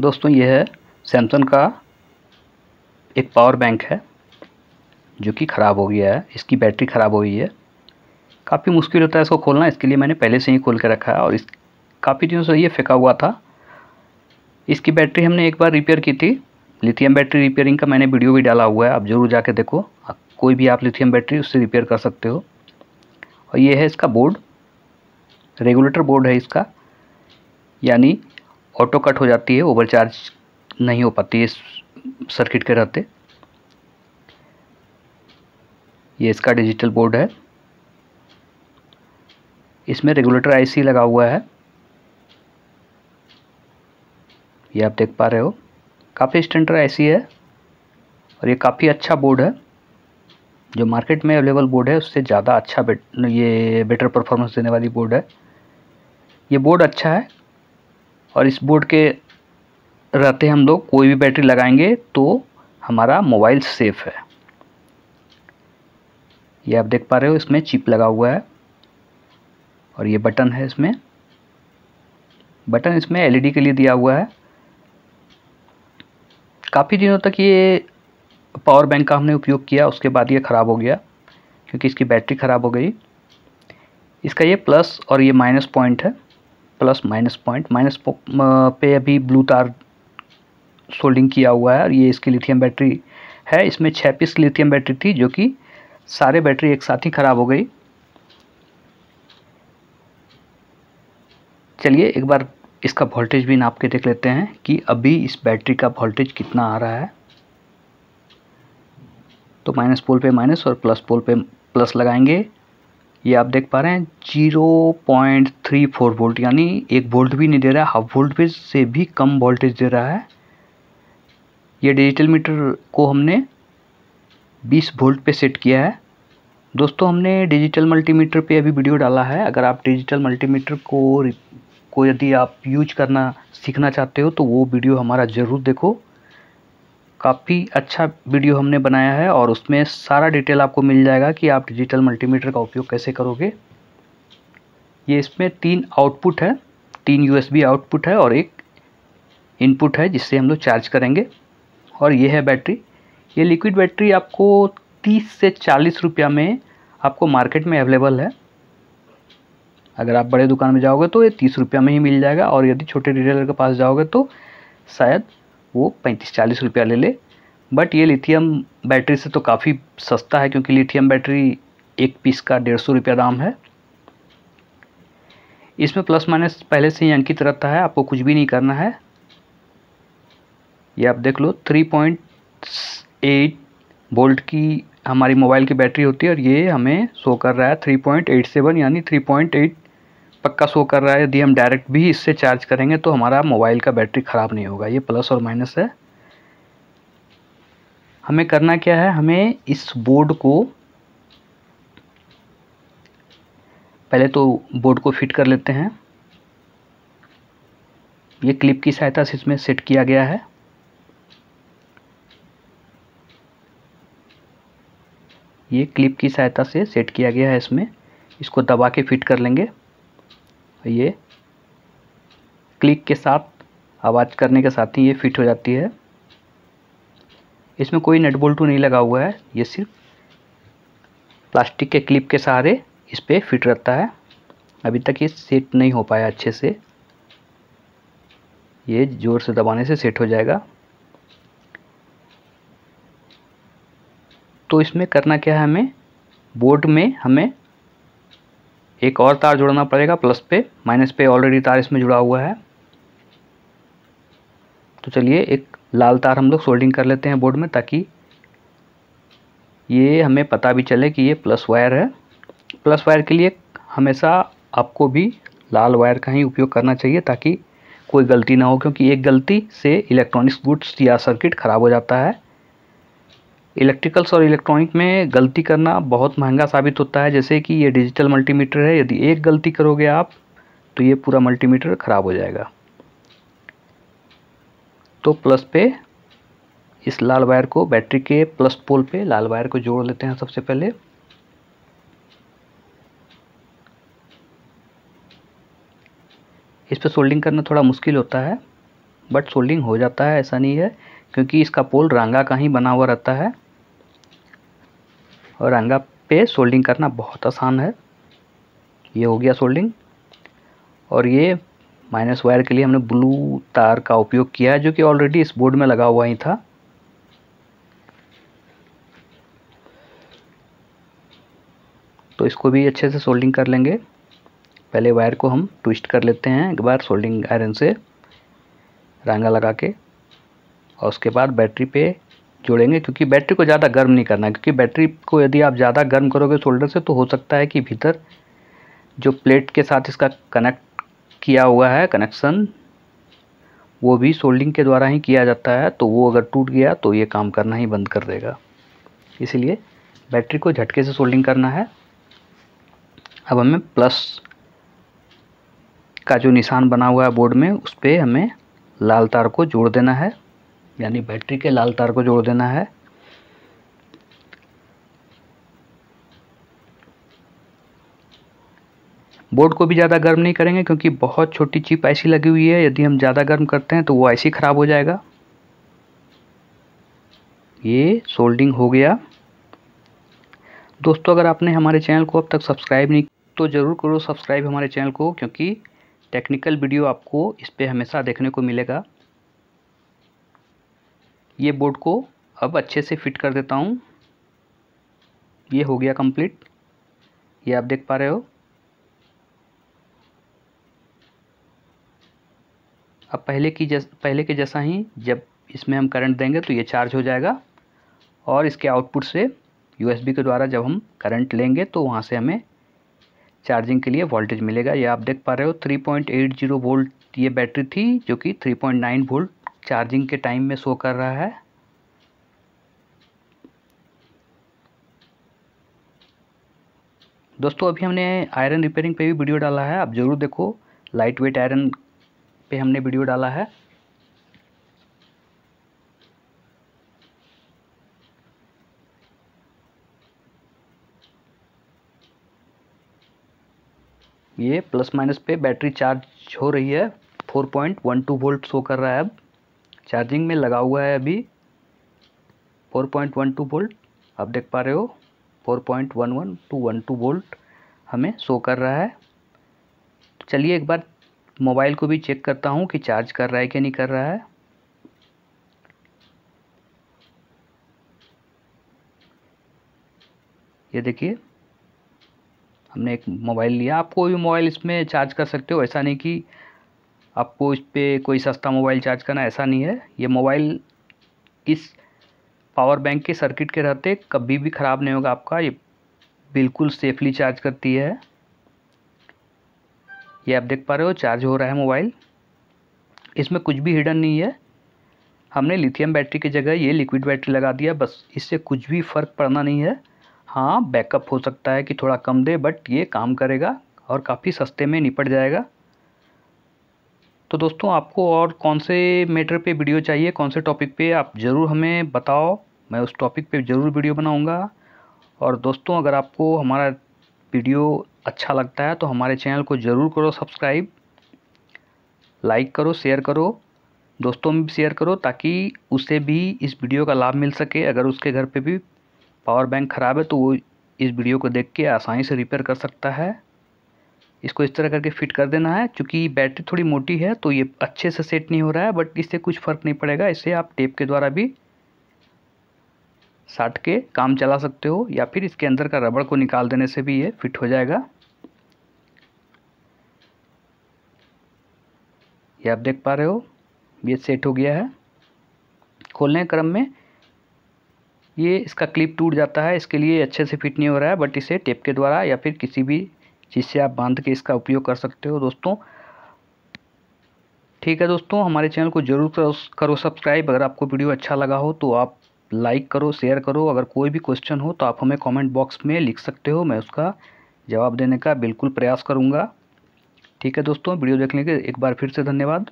दोस्तों यह है सैमसंग का एक पावर बैंक है जो कि ख़राब हो गया है इसकी बैटरी ख़राब हो गई है काफ़ी मुश्किल होता है इसको खोलना इसके लिए मैंने पहले से ही खोल के रखा है और इस काफ़ी दिनों से ये फेंका हुआ था इसकी बैटरी हमने एक बार रिपेयर की थी लिथियम बैटरी रिपेयरिंग का मैंने वीडियो भी डाला हुआ है आप ज़रूर जाके देखो कोई भी आप लिथियम बैटरी उससे रिपेयर कर सकते हो और ये है इसका बोर्ड रेगुलेटर बोर्ड है इसका यानी ऑटो कट हो जाती है ओवरचार्ज नहीं हो पाती है सर्किट के रहते ये इसका डिजिटल बोर्ड है इसमें रेगुलेटर आईसी लगा हुआ है ये आप देख पा रहे हो काफ़ी स्टैंडर्ड आईसी है और ये काफ़ी अच्छा बोर्ड है जो मार्केट में अवेलेबल बोर्ड है उससे ज़्यादा अच्छा बेट ये बेटर परफॉर्मेंस देने वाली बोर्ड है ये बोर्ड अच्छा है और इस बोर्ड के रहते हम लोग कोई भी बैटरी लगाएंगे तो हमारा मोबाइल सेफ़ है ये आप देख पा रहे हो इसमें चिप लगा हुआ है और ये बटन है इसमें बटन इसमें एलईडी के लिए दिया हुआ है काफ़ी दिनों तक ये पावर बैंक का हमने उपयोग किया उसके बाद ये ख़राब हो गया क्योंकि इसकी बैटरी ख़राब हो गई इसका ये प्लस और ये माइनस पॉइंट है प्लस माइनस पॉइंट माइनस पे अभी ब्लू तार सोल्डिंग किया हुआ है और ये इसकी लिथियम बैटरी है इसमें छः पीस लिथियम बैटरी थी जो कि सारे बैटरी एक साथ ही ख़राब हो गई चलिए एक बार इसका वोल्टेज भी नाप के देख लेते हैं कि अभी इस बैटरी का वोल्टेज कितना आ रहा है तो माइनस पोल पे माइनस और प्लस पोल पे प्लस लगाएंगे ये आप देख पा रहे हैं zero point three four volt यानी एक वोल्ट भी नहीं दे रहा है हाफ वोल्ट से भी कम वोल्टेज दे रहा है ये डिजिटल मीटर को हमने 20 वोल्ट पे सेट किया है दोस्तों हमने डिजिटल मल्टीमीटर पे अभी वीडियो डाला है अगर आप डिजिटल मल्टीमीटर को को यदि आप यूज करना सीखना चाहते हो तो वो वीडियो हमारा ज़रूर देखो काफ़ी अच्छा वीडियो हमने बनाया है और उसमें सारा डिटेल आपको मिल जाएगा कि आप डिजिटल मल्टीमीटर का उपयोग कैसे करोगे ये इसमें तीन आउटपुट है तीन यूएसबी आउटपुट है और एक इनपुट है जिससे हम लोग चार्ज करेंगे और ये है बैटरी ये लिक्विड बैटरी आपको तीस से चालीस रुपया में आपको मार्केट में अवेलेबल है अगर आप बड़े दुकान में जाओगे तो ये तीस रुपया में ही मिल जाएगा और यदि छोटे रिटेलर के पास जाओगे तो शायद वो पैंतीस चालीस रुपया ले ले बट ये लिथियम बैटरी से तो काफ़ी सस्ता है क्योंकि लिथियम बैटरी एक पीस का डेढ़ सौ रुपया दाम है इसमें प्लस माइनस पहले से ही अंकित रहता है आपको कुछ भी नहीं करना है ये आप देख लो थ्री पॉइंट एट वोल्ट की हमारी मोबाइल की बैटरी होती है और ये हमें शो कर रहा है थ्री पॉइंट एट सेवन यानी थ्री पॉइंट एट पक्का शो कर रहा है यदि हम डायरेक्ट भी इससे चार्ज करेंगे तो हमारा मोबाइल का बैटरी ख़राब नहीं होगा ये प्लस और माइनस है हमें करना क्या है हमें इस बोर्ड को पहले तो बोर्ड को फिट कर लेते हैं ये क्लिप की सहायता से इसमें सेट किया गया है ये क्लिप की सहायता से सेट किया गया है इसमें इसको दबा के फिट कर लेंगे ये क्लिक के साथ आवाज़ करने के साथ ही ये फिट हो जाती है इसमें कोई नट बोल्टू नहीं लगा हुआ है ये सिर्फ प्लास्टिक के क्लिप के सहारे इस पर फिट रहता है अभी तक ये सेट नहीं हो पाया अच्छे से ये ज़ोर से दबाने से सेट हो जाएगा तो इसमें करना क्या है हमें बोर्ड में हमें एक और तार जोड़ना पड़ेगा प्लस पे माइनस पे ऑलरेडी तार इसमें जुड़ा हुआ है तो चलिए एक लाल तार हम लोग सोल्डिंग कर लेते हैं बोर्ड में ताकि ये हमें पता भी चले कि ये प्लस वायर है प्लस वायर के लिए हमेशा आपको भी लाल वायर का ही उपयोग करना चाहिए ताकि कोई गलती ना हो क्योंकि एक गलती से इलेक्ट्रॉनिक्स गुड्स या सर्किट ख़राब हो जाता है इलेक्ट्रिकल्स और इलेक्ट्रॉनिक में गलती करना बहुत महंगा साबित होता है जैसे कि ये डिजिटल मल्टीमीटर है यदि एक गलती करोगे आप तो ये पूरा मल्टीमीटर ख़राब हो जाएगा तो प्लस पे इस लाल वायर को बैटरी के प्लस पोल पे लाल वायर को जोड़ लेते हैं सबसे पहले इस पर सोल्डिंग करना थोड़ा मुश्किल होता है बट सोल्डिंग हो जाता है ऐसा नहीं है क्योंकि इसका पोल रंगा का ही बना हुआ रहता है और रंगा पे सोल्डिंग करना बहुत आसान है ये हो गया सोल्डिंग और ये माइनस वायर के लिए हमने ब्लू तार का उपयोग किया है जो कि ऑलरेडी इस बोर्ड में लगा हुआ ही था तो इसको भी अच्छे से सोल्डिंग कर लेंगे पहले वायर को हम ट्विस्ट कर लेते हैं एक बार सोल्डिंग आयरन से रंगा लगा के और उसके बाद बैटरी पे जोड़ेंगे क्योंकि बैटरी को ज़्यादा गर्म नहीं करना है क्योंकि बैटरी को यदि आप ज़्यादा गर्म करोगे शोल्डर से तो हो सकता है कि भीतर जो प्लेट के साथ इसका कनेक्ट किया हुआ है कनेक्शन वो भी सोल्डिंग के द्वारा ही किया जाता है तो वो अगर टूट गया तो ये काम करना ही बंद कर देगा इसलिए बैटरी को झटके से सोल्डिंग करना है अब हमें प्लस का जो निशान बना हुआ है बोर्ड में उस पर हमें लाल तार को जोड़ देना है यानी बैटरी के लाल तार को जोड़ देना है बोर्ड को भी ज़्यादा गर्म नहीं करेंगे क्योंकि बहुत छोटी चिप ऐसी लगी हुई है यदि हम ज़्यादा गर्म करते हैं तो वो ऐसी ख़राब हो जाएगा ये सोल्डिंग हो गया दोस्तों अगर आपने हमारे चैनल को अब तक सब्सक्राइब नहीं तो ज़रूर करो सब्सक्राइब हमारे चैनल को क्योंकि टेक्निकल वीडियो आपको इस पर हमेशा देखने को मिलेगा ये बोर्ड को अब अच्छे से फिट कर देता हूँ ये हो गया कंप्लीट ये आप देख पा रहे हो अब पहले की जस पहले के जैसा ही जब इसमें हम करंट देंगे तो ये चार्ज हो जाएगा और इसके आउटपुट से यूएसबी के द्वारा जब हम करंट लेंगे तो वहाँ से हमें चार्जिंग के लिए वोल्टेज मिलेगा ये आप देख पा रहे हो 3.80 वोल्ट ये बैटरी थी जो कि 3.9 वोल्ट चार्जिंग के टाइम में शो कर रहा है दोस्तों अभी हमने आयरन रिपेयरिंग पे भी वीडियो डाला है आप ज़रूर देखो लाइट वेट आयरन पे हमने वीडियो डाला है ये प्लस माइनस पे बैटरी चार्ज हो रही है 4.12 वोल्ट शो कर रहा है अब चार्जिंग में लगा हुआ है अभी 4.12 वोल्ट आप देख पा रहे हो 4.11 टू वन टू वोल्ट हमें शो कर रहा है चलिए एक बार मोबाइल को भी चेक करता हूँ कि चार्ज कर रहा है कि नहीं कर रहा है ये देखिए हमने एक मोबाइल लिया आप कोई भी मोबाइल इसमें चार्ज कर सकते हो ऐसा नहीं कि आपको इस पर कोई सस्ता मोबाइल चार्ज करना ऐसा नहीं है ये मोबाइल इस पावर बैंक के सर्किट के रहते कभी भी ख़राब नहीं होगा आपका ये बिल्कुल सेफली चार्ज करती है ये आप देख पा रहे हो चार्ज हो रहा है मोबाइल इसमें कुछ भी हिडन नहीं है हमने लिथियम बैटरी की जगह ये लिक्विड बैटरी लगा दिया बस इससे कुछ भी फ़र्क पड़ना नहीं है हाँ बैकअप हो सकता है कि थोड़ा कम दे बट ये काम करेगा और काफ़ी सस्ते में निपट जाएगा तो दोस्तों आपको और कौन से मैटर पे वीडियो चाहिए कौन से टॉपिक पे आप ज़रूर हमें बताओ मैं उस टॉपिक पे ज़रूर वीडियो बनाऊंगा और दोस्तों अगर आपको हमारा वीडियो अच्छा लगता है तो हमारे चैनल को ज़रूर करो सब्सक्राइब लाइक करो शेयर करो दोस्तों में भी शेयर करो ताकि उसे भी इस वीडियो का लाभ मिल सके अगर उसके घर पर भी पावर बैंक ख़राब है तो वो इस वीडियो को देख के आसानी से रिपेयर कर सकता है इसको इस तरह करके फिट कर देना है क्योंकि बैटरी थोड़ी मोटी है तो ये अच्छे से सेट नहीं हो रहा है बट इससे कुछ फ़र्क नहीं पड़ेगा इसे आप टेप के द्वारा भी साट के काम चला सकते हो या फिर इसके अंदर का रबड़ को निकाल देने से भी ये फिट हो जाएगा ये आप देख पा रहे हो ये सेट हो गया है खोलने क्रम में ये इसका क्लिप टूट जाता है इसके लिए अच्छे से फिट नहीं हो रहा है बट इसे टेप के द्वारा या फिर किसी भी जिससे आप बांध के इसका उपयोग कर सकते हो दोस्तों ठीक है दोस्तों हमारे चैनल को जरूर करो, सब्सक्राइब अगर आपको वीडियो अच्छा लगा हो तो आप लाइक करो शेयर करो अगर कोई भी क्वेश्चन हो तो आप हमें कमेंट बॉक्स में लिख सकते हो मैं उसका जवाब देने का बिल्कुल प्रयास करूँगा ठीक है दोस्तों वीडियो देखने के एक बार फिर से धन्यवाद